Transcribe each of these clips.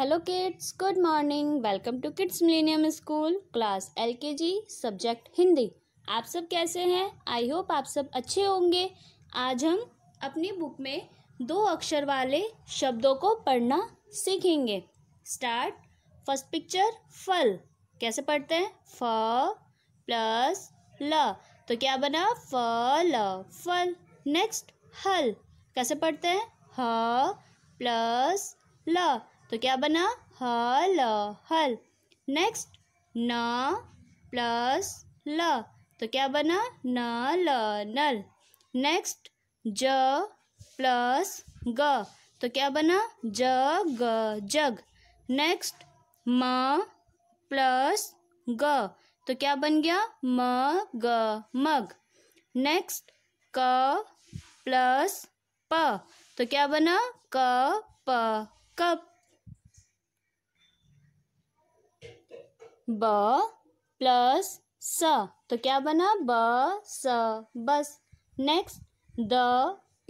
hello kids good morning welcome to kids millennium school class LKG subject Hindi आप सब कैसे हैं आई होप आप सब अच्छे होंगे आज हम अपनी बुक में दो अक्षर वाले शब्दों को पढ़ना सीखेंगे स्टार्ट फर्स्ट पिक्चर फल कैसे पढ़ते हैं फ प्लस ल तो क्या बना फ ल फल नेक्स्ट हल कैसे पढ़ते हैं ह प्लस ल तो क्या बना हल हल नेक्स्ट न प्लस ल तो क्या बना न ल नल नेक्स्ट ज प्लस ग तो क्या बना ज ग जग नेक्स्ट म प्लस ग तो क्या बन गया म ग मग नेक्स्ट क प्लस प तो क्या बना क प कप ब प्लस स तो क्या बना ब स बस नेक्स्ट द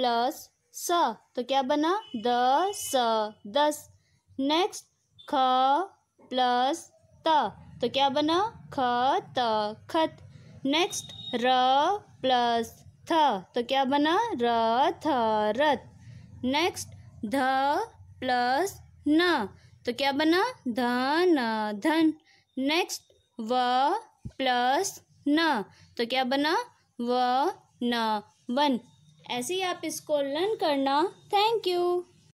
प्लस स तो क्या बना द स दस नेक्स्ट ख प्लस त तो क्या बना ख त खत नेक्स्ट र प्लस थ तो क्या बना र थ रथ नेक्स्ट ध प्लस न तो क्या बना धन धन नेक्स्ट व प्लस न तो क्या बना व न वन ऐसे ही आप इसको लर्न करना थैंक यू